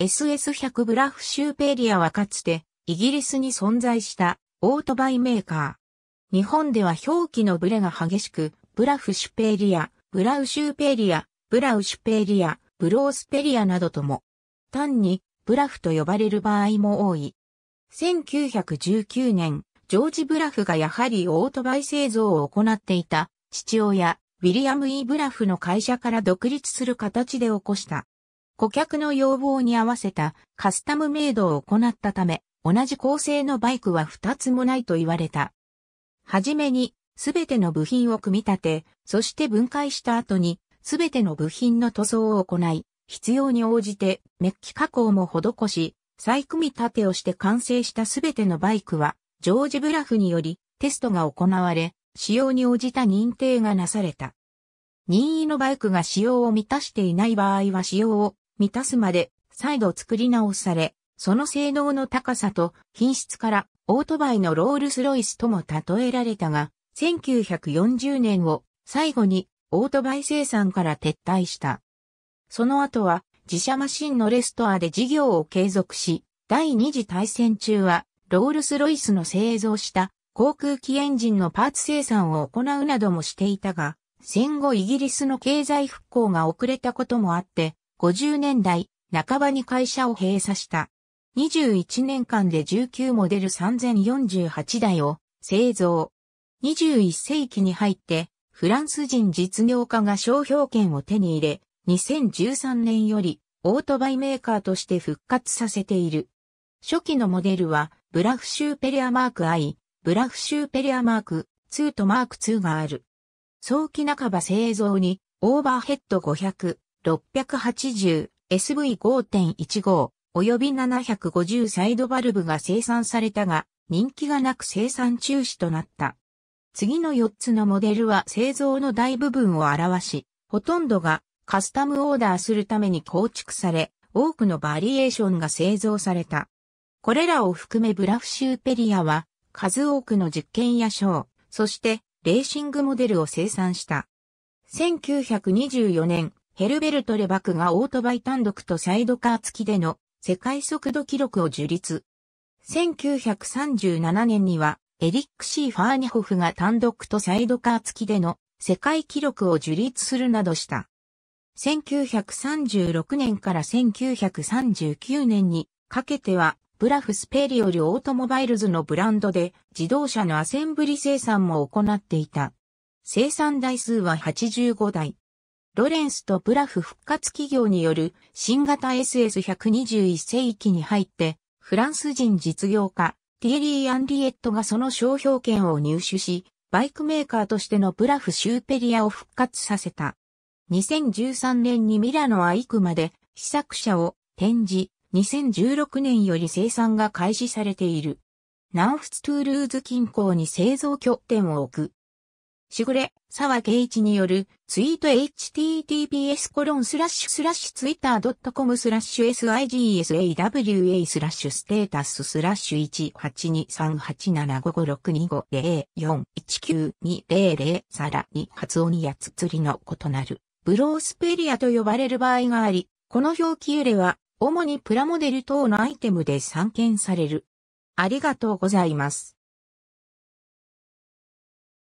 SS100 ブラフシューペリアはかつてイギリスに存在したオートバイメーカー。日本では表記のブレが激しく、ブラフシュペリア、ブラウシューペリア、ブラウシュペリア、ブロースペリアなどとも、単にブラフと呼ばれる場合も多い。1919年、ジョージ・ブラフがやはりオートバイ製造を行っていた父親、ウィリアム・イ、ブラフの会社から独立する形で起こした顧客の要望に合わせたカスタムメイドを行ったため、同じ構成のバイクは2つもないと言われた。はじめに、すべての部品を組み立て、そして分解した後に、すべての部品の塗装を行い、必要に応じてメッキ加工も施し、再組み立てをして完成したすべてのバイクは、ジョージ・ブラフによりテストが行われ、使用に応じた認定がなされた。任意のバイクが使用を満たしていない場合は使用を満たすまで再度作り直され、その性能の高さと品質からオートバイのロールスロイスとも例えられたが、1940年を最後にオートバイ生産から撤退した。その後は自社マシンのレストアで事業を継続し、第二次大戦中はロールスロイスの製造した航空機エンジンのパーツ生産を行うなどもしていたが、戦後イギリスの経済復興が遅れたこともあって、50年代半ばに会社を閉鎖した。21年間で19モデル3048台を製造。21世紀に入ってフランス人実業家が商標権を手に入れ、2013年よりオートバイメーカーとして復活させている。初期のモデルはブラフシューペリアマーク I、ブラフシューペリアマーク2とマーク2がある。早期半ば製造にオーバーヘッド500、680、SV5.15 及び750サイドバルブが生産されたが、人気がなく生産中止となった。次の4つのモデルは製造の大部分を表し、ほとんどがカスタムオーダーするために構築され、多くのバリエーションが製造された。これらを含めブラフシューペリアは、数多くの実験やショー、そしてレーシングモデルを生産した。1924年、ヘルベルト・レバクがオートバイ単独とサイドカー付きでの世界速度記録を樹立。1937年にはエリック・シー・ファーニホフが単独とサイドカー付きでの世界記録を樹立するなどした。1936年から1939年にかけては、ブラフスペリオルオートモバイルズのブランドで自動車のアセンブリ生産も行っていた。生産台数は85台。ロレンスとブラフ復活企業による新型 SS121 世紀に入って、フランス人実業家、ティエリー・アンリエットがその商標権を入手し、バイクメーカーとしてのブラフ・シューペリアを復活させた。2013年にミラノ・アイクまで試作車を展示、2016年より生産が開始されている。南仏トゥールーズ近郊に製造拠点を置く、しぐれ、沢圭一による、ツイート https コロンスラッシュスラッシュツイッター .com スラッシュ s i g s a w a スラッシュステータススラッシュ18238755625041920さらに発音やつつりの異なる、ブロースペリアと呼ばれる場合があり、この表記揺れは、主にプラモデル等のアイテムで散見される。ありがとうございます。